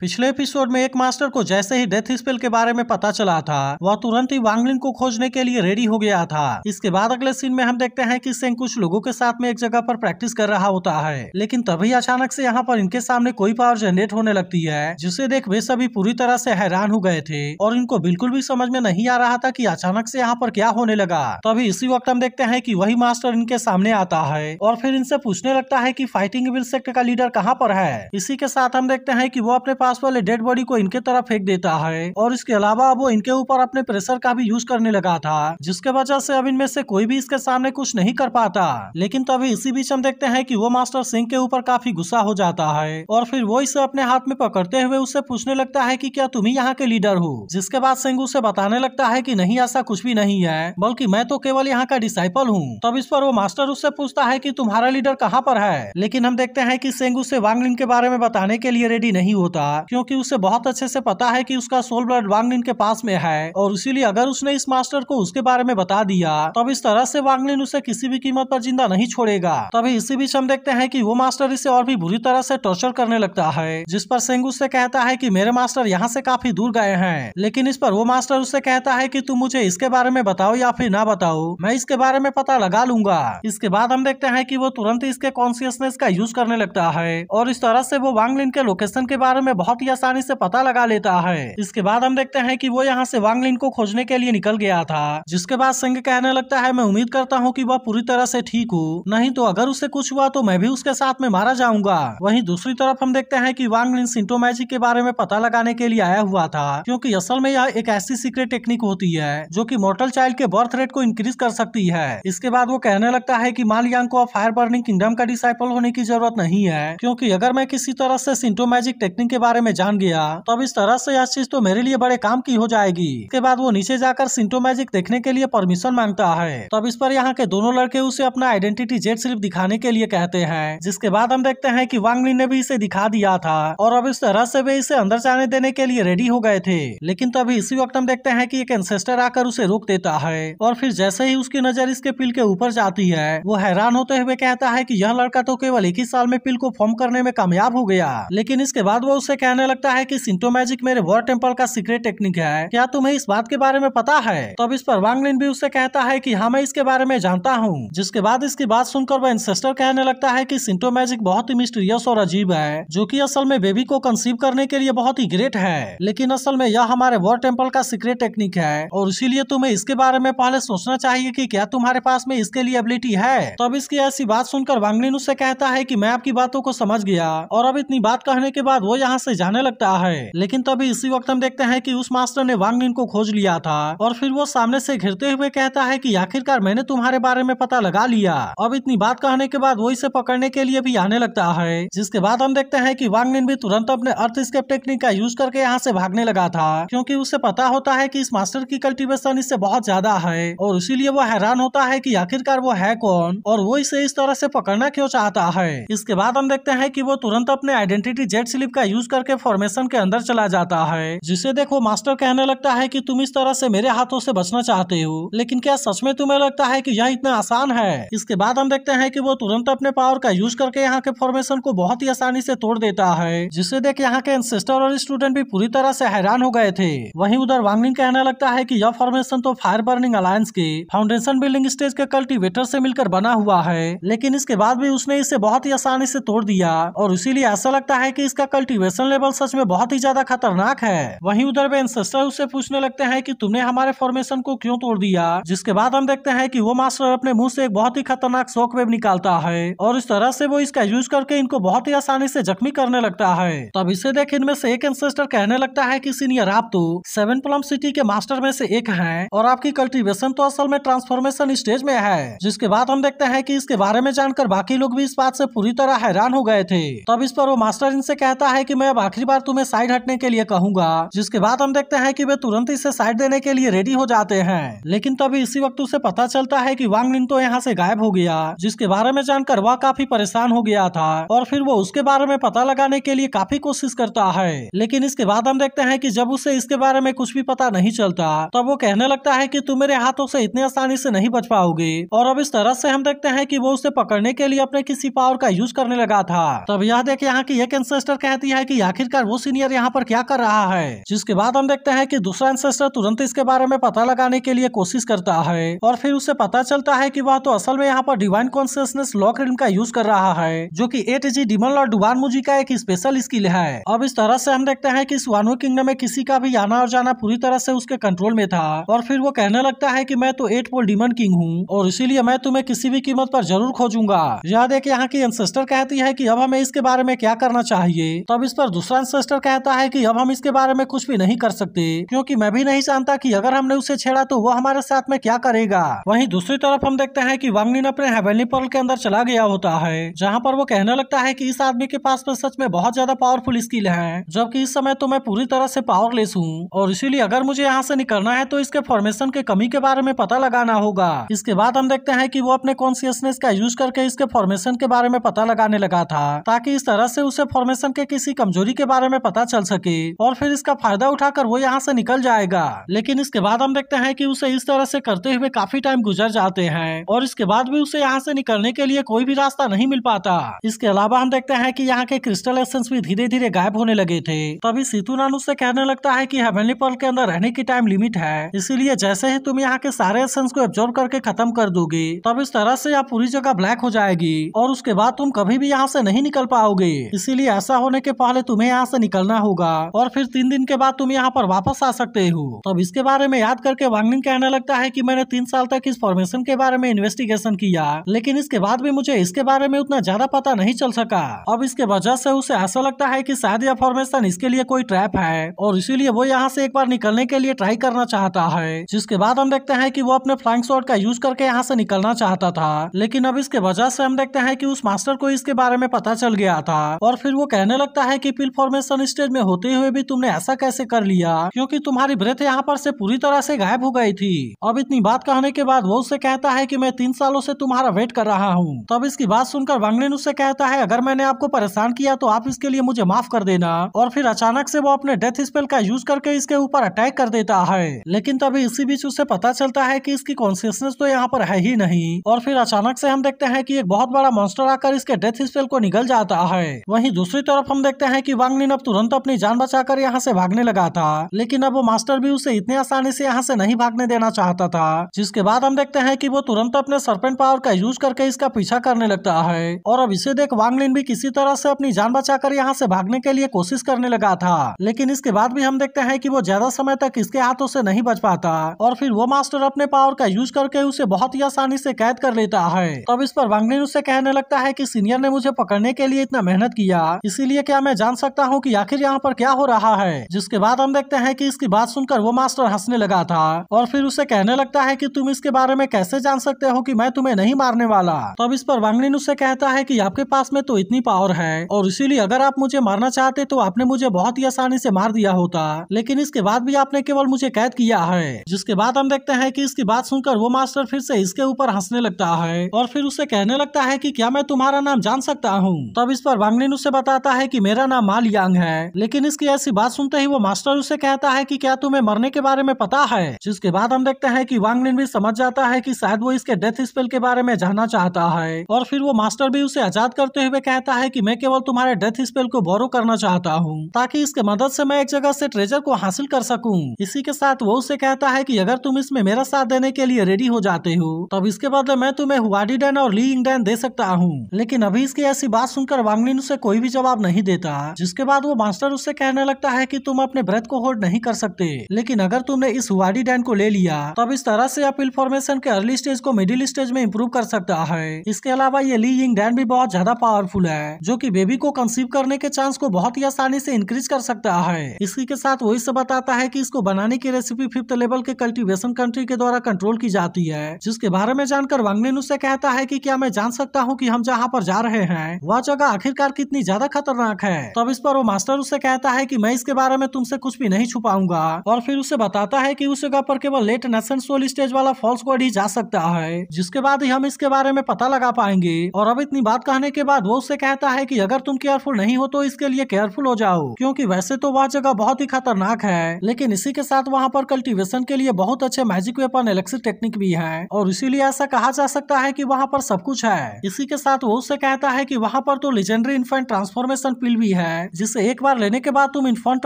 पिछले एपिसोड में एक मास्टर को जैसे ही डेथ स्पेल के बारे में पता चला था वह तुरंत ही वांगलिन को खोजने के लिए रेडी हो गया था इसके बाद अगले सीन में हम देखते हैं कि सेंग कुछ लोगों के साथ में एक जगह पर प्रैक्टिस कर रहा होता है लेकिन तभी अचानक से यहाँ पर इनके सामने कोई पावर जनरेट होने लगती है जिसे देख वे सभी पूरी तरह से हैरान हो गए थे और इनको बिल्कुल भी समझ में नहीं आ रहा था की अचानक से यहाँ पर क्या होने लगा तभी इसी वक्त हम देखते हैं की वही मास्टर इनके सामने आता है और फिर इनसे पूछने लगता है की फाइटिंग विल सेक्ट का लीडर कहाँ पर है इसी के साथ हम देखते हैं की वो अपने पास वाले डेड बॉडी को इनके तरफ फेंक देता है और इसके अलावा वो इनके ऊपर अपने प्रेशर का भी यूज करने लगा था जिसके वजह से अब इनमें से कोई भी इसके सामने कुछ नहीं कर पाता लेकिन तभी तो इसी बीच हम देखते हैं की वो मास्टर सिंह के ऊपर काफी गुस्सा हो जाता है और फिर वो इसे अपने हाथ में पकड़ते हुए उससे पूछने लगता है की क्या तुम ही यहाँ के लीडर हो जिसके बाद सिंह उसे बताने लगता है की नहीं ऐसा कुछ भी नहीं है बल्कि मैं तो केवल यहाँ का डिसाइपल हूँ तब इस पर वो मास्टर उससे पूछता है की तुम्हारा लीडर कहाँ पर है लेकिन हम देखते हैं की सेंगू से वांगलिन के बारे में बताने के लिए रेडी नहीं होता जाएगा क्योंकि उसे बहुत अच्छे से पता है कि उसका सोल ब्लड वांगलिन के पास में है और इसीलिए अगर उसने इस मास्टर को उसके बारे में बता दिया तब इस तरह से वांगलिन उसे किसी भी कीमत पर जिंदा नहीं छोड़ेगा तभी इसी बीच हम देखते हैं कि वो मास्टर इसे और भी बुरी तरह से टॉर्चर करने लगता है जिस पर सेंगू उससे कहता है की मेरे मास्टर यहाँ से काफी दूर गए हैं लेकिन इस पर वो मास्टर उसे कहता है की तुम मुझे इसके बारे में बताओ या फिर ना बताओ मैं इसके बारे में पता लगा लूंगा इसके बाद हम देखते हैं की वो तुरंत इसके कॉन्सियसनेस का यूज करने लगता है और इस तरह से वो वांगलिन के लोकेशन के बारे में बहुत ही आसानी से पता लगा लेता है इसके बाद हम देखते हैं कि वो यहाँ से वांगलिन को खोजने के लिए निकल गया था जिसके बाद सिंह कहने लगता है मैं उम्मीद करता हूँ की वह पूरी तरह से ठीक हो नहीं तो अगर उसे कुछ हुआ तो मैं भी उसके साथ में मारा जाऊंगा वही दूसरी तरफ हम देखते हैं की वांगलिन सिंटो मैजिक के बारे में पता लगाने के लिए आया हुआ था क्यूँकी असल में यह एक ऐसी सीक्रेट टेक्निक होती है जो की मोर्टल चाइल्ड के बर्थ रेट को इंक्रीज कर सकती है इसके बाद वो कहने लगता है की मान यांग को फायर बर्निंग किंगडम का डिसाइपल होने की जरूरत नहीं है क्योंकि अगर मैं किसी तरह से सिंटो मैजिक टेक्निक के बारे बारे में जान गया तो अब इस तरह से यह चीज तो मेरे लिए बड़े काम की हो जाएगी इसके बाद वो नीचे जाकर सिंटो मैजिक देखने के लिए परमिशन मांगता है तो अब इस पर यहाँ के दोनों लड़के उसे अपना आइडेंटिटी जेट स्लिप दिखाने के लिए कहते हैं जिसके बाद हम देखते हैं की वांगली ने भी इसे दिखा दिया था और अब इस तरह से वे इसे अंदर जाने देने के लिए रेडी हो गए थे लेकिन तभी इसी वक्त हम देखते हैं की एक एंसेस्टर आकर उसे रोक देता है और फिर जैसे ही उसकी नजर इसके पिल के ऊपर जाती है वो हैरान होते हुए कहता है की यह लड़का तो केवल एक ही साल में पिल को फॉर्म करने में कामयाब हो गया लेकिन इसके बाद वो उसे कहने लगता है कि सिंटो मैजिक मेरे वॉर टेम्पल का सीक्रेट टेक्निक है क्या तुम्हें इस बात के बारे में पता है तब इस पर वांगलिन भी उससे कहता है की हाँ मैं इसके बारे में जानता हूँ जिसके बाद इसकी बात सुनकर वह एंसेस्टर कहने लगता है की सिंटो मैजिक बहुत ही मिस्टीरियस और अजीब है जो की असल में बेबी को कंसीव करने के लिए बहुत ही ग्रेट है लेकिन असल में यह हमारे वॉर टेम्पल का सीक्रेट टेक्निक है और इसीलिए तुम्हें इसके बारे में पहले सोचना चाहिए की क्या तुम्हारे पास में इसके लिए एबिलिटी है तब इसकी ऐसी बात सुनकर वांगलिन उससे कहता है की मैं आपकी बातों को समझ गया और अब इतनी बात कहने के बाद वो यहाँ से जाने लगता है लेकिन तभी इसी वक्त हम देखते हैं कि उस मास्टर ने वांगलिन को खोज लिया था और फिर वो सामने से घिरते हुए कहता है कि आखिरकार मैंने तुम्हारे बारे में पता लगा लिया अब इतनी बात कहने के बाद वो इसे पकड़ने के लिए भी आने लगता है जिसके बाद हम देखते हैं की वांगलिन भी तुरंत अपने अर्थ स्केप टेक्निक का यूज करके यहाँ से भागने लगा था क्योंकि उसे पता होता है की इस मास्टर की कल्टिवेशन इससे बहुत ज्यादा है और इसीलिए वो हैरान होता है की आखिरकार वो है कौन और वो इसे इस तरह से पकड़ना क्यों चाहता है इसके बाद हम देखते हैं की वो तुरंत अपने आइडेंटिटी जेट स्लिप का यूज करके के फॉर्मेशन के अंदर चला जाता है जिसे देखो मास्टर कहने लगता है कि तुम इस तरह से मेरे हाथों से बचना चाहते हो लेकिन क्या सच में तुम्हें लगता है कि यह इतना आसान है इसके बाद हम देखते हैं कि वो तुरंत अपने पावर का यूज करके यहाँ के फॉर्मेशन को बहुत ही आसानी से तोड़ देता है जिसे देख यहाँ के एनसेस्टर और स्टूडेंट भी पूरी तरह से हैरान हो गए थे वहीं उधर वांगलिंग कहने लगता है कि यह फॉर्मेशन तो फायर बर्निंग अलायंस के फाउंडेशन बिल्डिंग स्टेज के कल्टीवेटर से मिलकर बना हुआ है लेकिन इसके बाद भी उसने इसे बहुत ही आसानी से तोड़ दिया और इसीलिए ऐसा लगता है की इसका कल्टिवेशन लेवल सच में बहुत ही ज्यादा खतरनाक है वही उधर वे एंसेस्टर उससे पूछने लगते हैं कि तुमने हमारे फॉर्मेशन को क्यों तोड़ दिया जिसके बाद हम देखते हैं कि वो मास्टर अपने मुंह से एक बहुत ही खतरनाक शोक वेब निकालता है और इस तरह से वो इसका यूज करके इनको बहुत ही आसानी से जख्मी करने लगता है तब इसे देख इनमें से एक एंसेस्टर कहने लगता है की सीनियर आप तो सेवन प्लम सिटी के मास्टर में से एक है और आपकी कल्टिवेशन तो असल में ट्रांसफॉर्मेशन स्टेज में है जिसके बाद हम देखते हैं की इसके बारे में जानकर बाकी लोग भी इस बात ऐसी पूरी तरह हैरान हो गए थे तब इस पर वो मास्टर इनसे कहता है की मैं अब आखिरी बार तुम्हें साइड हटने के लिए कहूंगा जिसके बाद हम देखते हैं कि वे तुरंत इसे साइड देने के लिए रेडी हो जाते हैं लेकिन तभी इसी वक्त उसे पता चलता है कि वांग लिन तो यहाँ से गायब हो गया जिसके बारे में जानकर वह काफी परेशान हो गया था और फिर वो उसके बारे में पता लगाने के लिए काफी कोशिश करता है लेकिन इसके बाद हम देखते हैं की जब उसे इसके बारे में कुछ भी पता नहीं चलता तब वो कहने लगता है की तुम मेरे हाथों से इतने आसानी से नहीं बच पाओगे और अब इस तरह से हम देखते हैं की वो उसे पकड़ने के लिए अपने किसी पावर का यूज करने लगा था तब यह देख यहाँ की एक एंसेस्टर कहती है की आखिरकार वो सीनियर यहाँ पर क्या कर रहा है जिसके बाद हम देखते हैं कि दूसरा एंसेस्टर तुरंत इसके बारे में पता लगाने के लिए कोशिश करता है और फिर उसे पता चलता है कि वह तो असल में यहाँ पर डिवाइन कॉन्सियसनेस लॉक रिम का यूज कर रहा है जो कि एट जी डिमन और डुबान मुजी का एक स्पेशल स्किल है अब इस तरह से हम देखते हैं की स्वानो किंगडम में किसी का भी आना और जाना पूरी तरह से उसके कंट्रोल में था और फिर वो कहने लगता है की मैं तो एट पोल डिमन किंग हूँ और इसीलिए मैं तुम्हें किसी भी कीमत पर जरूर खोजूंगा याद है कि यहाँ की एंसेस्टर कहती है की अब हमें इसके बारे में क्या करना चाहिए तब इस पर दूसरा सिस्टर कहता है कि अब हम इसके बारे में कुछ भी नहीं कर सकते क्योंकि मैं भी नहीं जानता कि अगर हमने उसे छेड़ा तो वो हमारे साथ में क्या करेगा वहीं दूसरी तरफ हम देखते हैं कि वांगनिन अपने हेवेली पर्ल के अंदर चला गया होता है जहाँ पर वो कहने लगता है की इस आदमी के पास में सच में बहुत ज्यादा पावरफुल स्किल है जबकि इस समय तो मैं पूरी तरह से पावरलेस हूँ और इसीलिए अगर मुझे यहाँ से निकलना है तो इसके फॉर्मेशन के कमी के बारे में पता लगाना होगा इसके बाद हम देखते हैं की वो अपने कॉन्सियसनेस का यूज करके इसके फॉर्मेशन के बारे में पता लगाने लगा था ताकि इस तरह से उसे फॉर्मेशन के किसी कमजोरी चोरी के बारे में पता चल सके और फिर इसका फायदा उठाकर वो यहाँ से निकल जाएगा लेकिन इसके बाद हम देखते हैं कि उसे इस तरह से करते हुए काफी टाइम गुजर जाते हैं और इसके बाद भी उसे यहाँ से निकलने के लिए कोई भी रास्ता नहीं मिल पाता इसके अलावा हम देखते हैं की यहाँ के क्रिस्टल एसेंस भी धीरे धीरे गायब होने लगे थे तभी नान उससे कहने लगता है की हेवनली पर्ल के अंदर रहने की टाइम लिमिट है इसीलिए जैसे ही तुम यहाँ के सारे एसेंस को एब्जॉर्व करके खत्म कर दोगे तब इस तरह से यहाँ पूरी जगह ब्लैक हो जाएगी और उसके बाद तुम कभी भी यहाँ से नहीं निकल पाओगे इसीलिए ऐसा होने के पहले तुम तुम्हें यहाँ से निकलना होगा और फिर तीन दिन के बाद तुम यहाँ पर वापस आ सकते हो तब इसके बारे में याद करके वांगनिंग कहने लगता है की मैंने तीन साल तक इस फॉर्मेशन के बारे में इन्वेस्टिगेशन किया लेकिन इसके बाद भी मुझे इसके बारे में उतना ज्यादा पता नहीं चल सका अब इसके वजह से उसे ऐसा लगता है की शायद यह फॉर्मेशन इसके लिए कोई ट्रैप है और इसीलिए वो यहाँ से एक बार निकलने के लिए ट्राई करना चाहता है जिसके बाद हम देखते हैं की वो अपने फ्लाइंग शॉट का यूज करके यहाँ से निकलना चाहता था लेकिन अब इसके वजह से हम देखते हैं की उस मास्टर को इसके बारे में पता चल गया था और फिर वो कहने लगता है कि पिल फॉर्मेशन स्टेज में होते हुए भी तुमने ऐसा कैसे कर लिया क्योंकि तुम्हारी ब्रेथ यहाँ पर से पूरी तरह से गायब हो गई थी अब इतनी बात कहने के बाद वो उसे कहता है कि मैं तीन सालों से तुम्हारा वेट कर रहा हूँ तब इसकी बात सुनकर वांगलिन उसे कहता है अगर मैंने आपको परेशान किया तो आप इसके लिए मुझे माफ कर देना और फिर अचानक से वो अपने डेथ स्पेल का यूज करके इसके ऊपर अटैक कर देता है लेकिन तभी इसी बीच उसे पता चलता है की इसकी कॉन्सियसनेस तो यहाँ पर है ही नहीं और फिर अचानक से हम देखते हैं की एक बहुत बड़ा मॉन्स्टर आकर इसके डेथ स्पेल को निकल जाता है वही दूसरी तरफ हम देखते हैं कि विभांगनी अब तुरंत अपनी जान बचाकर यहाँ से भागने लगा था लेकिन अब वो मास्टर भी उसे इतने आसानी से यहाँ से नहीं भागने देना चाहता था जिसके बाद हम देखते हैं कि वो तुरंत अपने सरपेंट पावर का यूज करके इसका पीछा करने लगता है और अब इसे देख वांगलिन भी किसी तरह से अपनी जान बचा कर यहाँ से भागने के लिए कोशिश करने लगा था लेकिन इसके बाद भी हम देखते हैं कि वो ज्यादा समय तक इसके हाथों से नहीं बच पाता और फिर वो मास्टर अपने पावर का यूज करके उसे बहुत ही आसानी से कैद कर लेता है तब इस पर वांगलिन उसे कहने लगता है की सीनियर ने मुझे पकड़ने के लिए इतना मेहनत किया इसीलिए क्या मैं जान सकता हूँ कि आखिर यहाँ पर क्या हो रहा है जिसके बाद हम देखते हैं कि इसकी बात सुनकर वो मास्टर हंसने लगा था और फिर उसे कहने लगता है की तुम इसके बारे में कैसे जान सकते हो की मैं तुम्हें नहीं मारने वाला तब इस पर वांगलिन उसे कहता है की आपके पास में तो इतनी पावर है और इसीलिए अगर आप मुझे मारना चाहते तो आपने मुझे बहुत ही आसानी से मार दिया होता लेकिन इसके बाद भी आपने केवल मुझे कैद किया है जिसके बाद हम देखते हैं कि इसकी बात सुनकर वो मास्टर फिर से इसके ऊपर हंसने लगता है और फिर उसे कहने लगता है कि क्या मैं तुम्हारा नाम जान सकता हूँ तब इस पर वांगलिन उसे बताता है की मेरा नाम माल यांग है लेकिन इसकी ऐसी बात सुनते ही वो मास्टर उसे कहता है की क्या तुम्हें मरने के बारे में पता है जिसके बाद हम देखते हैं की वांगलिन भी समझ जाता है की शायद वो इसके डेथ स्पेल के बारे में जानना चाहता है और फिर वो मास्टर भी उसे आजाद करते हुए कहता है की मैं केवल तुम्हारे डेथ स्पेल को बोरो करना चाहता हूँ ताकि इसके मदद ऐसी मैं एक जगह ऐसी ट्रेजर को हासिल कर सकूँ इसी के साथ वो उसे कहता है की अगर तुम इसमें मेरा साथ देने के लिए रेडी हो जाते हो तब इसके बदले मैं तुम्हें हुआडी डैन और ली इंग दे सकता हूँ लेकिन अभी इसकी ऐसी बात सुनकर वांगलिन उसे कोई भी जवाब नहीं देता जिसके बाद वो मास्टर उससे कहने लगता है कि तुम अपने ब्रेथ को होल्ड नहीं कर सकते लेकिन अगर तुमने इस वाडी डैन को ले लिया तो अब इस तरह से आप इन्फॉर्मेशन के अर्ली स्टेज को मिडिल स्टेज में इम्प्रूव कर सकता है इसके अलावा ये ली यिंग डैन भी बहुत ज्यादा पावरफुल है जो की बेबी को कंसीव करने के चांस को बहुत ही आसानी से इंक्रीज कर सकता है इसी के साथ वही से बताता है की इसको बनाने की रेसिपी फिफ्थ लेवल के कल्टिवेशन कंट्री के द्वारा कंट्रोल की जाती है जिसके बारे में जानकर वांगलिन उससे कहता है की क्या मैं जान सकता हूँ की हम जहाँ पर जा रहे हैं वह जगह आखिरकार कितनी ज्यादा खतरनाक है तब तब इस पर वो मास्टर उसे कहता है कि मैं इसके बारे में तुमसे कुछ भी नहीं छुपाऊंगा और फिर उसे बताता है कि उस जगह पर केवल लेट नेशन सोल स्टेज वाला फॉल्स कोड ही जा सकता है जिसके बाद ही हम इसके बारे में पता लगा पाएंगे और अब इतनी बात कहने के बाद वो उसे कहता है की अगर तुम केयरफुल नहीं हो तो इसके लिए केयरफुल हो जाओ क्यूँकी वैसे तो वह जगह बहुत ही खतरनाक है लेकिन इसी के साथ वहाँ पर कल्टिवेशन के लिए बहुत अच्छे मैजिक वेपन इलेक्ट्रिक टेक्निक भी है और इसीलिए ऐसा कहा जा सकता है की वहाँ पर सब कुछ है इसी के साथ वो उसे कहता है की वहाँ पर तो लेजेंडरी इन्फेंट ट्रांसफॉर्मेशन पिल भी है है जिसे एक बार लेने के बाद तुम इन्फॉन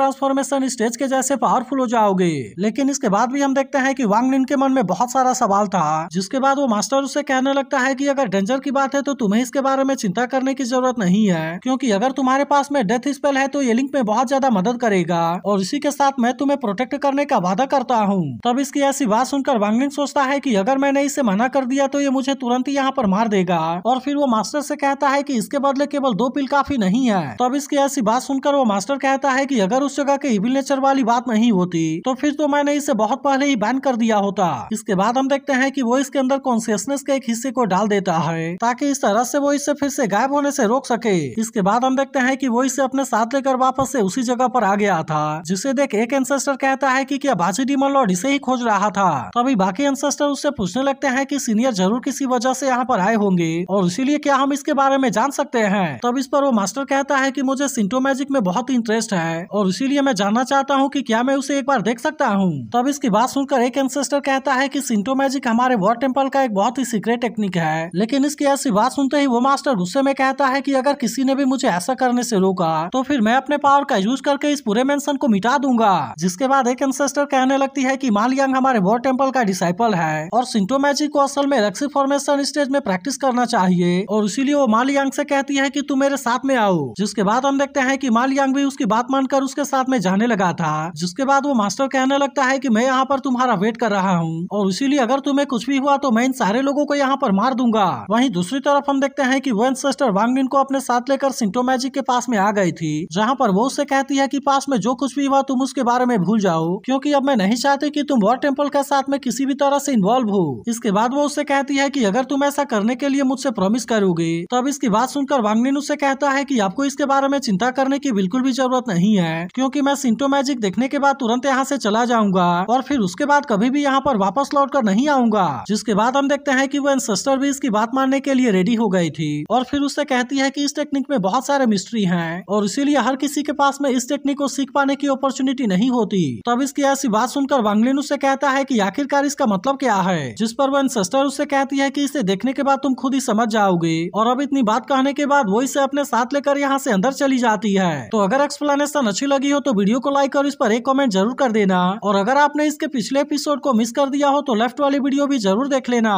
ट्रांसफॉर्मेशन स्टेज के जैसे पावरफुल हो जाओगे लेकिन इसके बाद भी हम देखते हैं कि वांगनिन के मन में बहुत सारा सवाल था जिसके बाद वो मास्टर उसे कहने लगता है की अगर डेंजर की बात है तो तुम्हें इसके बारे में चिंता करने की जरूरत नहीं है क्यूँकी अगर तुम्हारे पास में डेथ स्पेल है तो ये लिंक में बहुत ज्यादा मदद करेगा और इसी के साथ मैं तुम्हें प्रोटेक्ट करने का वादा करता हूँ तब इसकी ऐसी बात सुनकर वांगलिन सोचता है की अगर मैंने इसे मना कर दिया तो ये मुझे तुरंत ही यहाँ पर मार देगा और फिर वो मास्टर से कहता है की इसके बदले केवल दो पिल काफी नहीं है तब इसकी ऐसी सी बात सुनकर वो मास्टर कहता है कि अगर उस जगह के इविल नेचर वाली बात नहीं होती तो फिर तो मैंने इसे बहुत पहले ही बैन कर दिया होता इसके बाद हम देखते हैं कि वो इसके अंदर कॉन्सियसनेस के एक हिस्से को डाल देता है ताकि इस तरह से वो इसे फिर से गायब होने से रोक सके इसके बाद हम देखते हैं कि वो इसे अपने साथ लेकर वापस से उसी जगह पर आ गया था जिसे देख एक एंसेस्टर कहता है की क्या बाजी डिमन लॉर्ड इसे ही खोज रहा था तभी बाकी एंसेस्टर उससे पूछने लगते है की सीनियर जरूर किसी वजह से यहाँ पर आए होंगे और इसीलिए क्या हम इसके बारे में जान सकते हैं तब इस पर वो मास्टर कहता है की मुझे इंटो मैजिक में बहुत इंटरेस्ट है और इसीलिए मैं जानना चाहता हूँ की क्या मैं उसे एक बार देख सकता हूँ तब इसकी बात सुनकर एक एंसेस्टर कहता है की सिंटो मैजिक हमारे वॉर टेम्पल का एक बहुत ही सीक्रेट टेक्निक है लेकिन इसकी ऐसी बात सुनते ही वो मास्टर गुस्से में कहता है की अगर किसी ने भी मुझे ऐसा करने ऐसी रोका तो फिर मैं अपने पावर का यूज करके इस पूरे मेंशन को मिटा दूंगा जिसके बाद एक एंसेस्टर कहने लगती है कि मालियांग हमारे वॉर टेम्पल का डिसाइपल है और सिंटो मैजिक को असल में रक्सी फॉर्मेशन स्टेज में प्रैक्टिस करना चाहिए और इसीलिए वो मालियांग से कहती है कि तू मेरे साथ में आओ जिसके बाद हम देखते कहते हैं कि मालियांग भी उसकी बात मानकर उसके साथ में जाने लगा था जिसके बाद वो मास्टर कहने लगता है कि मैं यहाँ पर तुम्हारा वेट कर रहा हूँ और इसीलिए अगर तुम्हें कुछ भी हुआ तो मैं इन सारे लोगों को यहाँ पर मार दूंगा वही दूसरी तरफ हम देखते हैं की वेन सिस्टर वांगमिन को अपने साथ लेकर सिंटो मैजिक के पास में आ गई थी जहाँ पर वो उससे कहती है की पास में जो कुछ भी हुआ तुम उसके बारे में भूल जाओ क्यूँकी अब मैं नहीं चाहती की तुम वॉर टेम्पल के साथ में किसी भी तरह से इन्वॉल्व हो इसके बाद वो उससे कहती है की अगर तुम ऐसा करने के लिए मुझसे प्रॉमिस करोगे तो अब इसकी बात सुनकर वांगमिन उससे कहता है की आपको इसके बारे में चिंता चिंता करने की बिल्कुल भी जरूरत नहीं है क्योंकि मैं सिंटो मैजिक देखने के बाद तुरंत यहाँ से चला जाऊंगा और फिर उसके बाद कभी भी यहाँ पर वापस लौट कर नहीं आऊंगा जिसके बाद हम देखते हैं कि वो एंसेस्टर भी इसकी बात मानने के लिए रेडी हो गई थी और फिर उससे कहती है की इस टेक्निक में बहुत सारे मिस्ट्री है और इसीलिए हर किसी के पास में इस टेक्निक को सीख पाने की अपॉर्चुनिटी नहीं होती तब इसकी ऐसी बात सुनकर वांगलिन उसे कहता है की आखिरकार इसका मतलब क्या है जिस पर वो एंसेस्टर उससे कहती है की इसे देखने के बाद तुम खुद ही समझ जाओगे और अब इतनी बात कहने के बाद वो इसे अपने साथ लेकर यहाँ से अंदर चली जा जाती है तो अगर एक्सप्लेनेशन अच्छी लगी हो तो वीडियो को लाइक और इस पर एक कॉमेंट जरूर कर देना और अगर आपने इसके पिछले एपिसोड को मिस कर दिया हो तो लेफ्ट वाली वीडियो भी जरूर देख लेना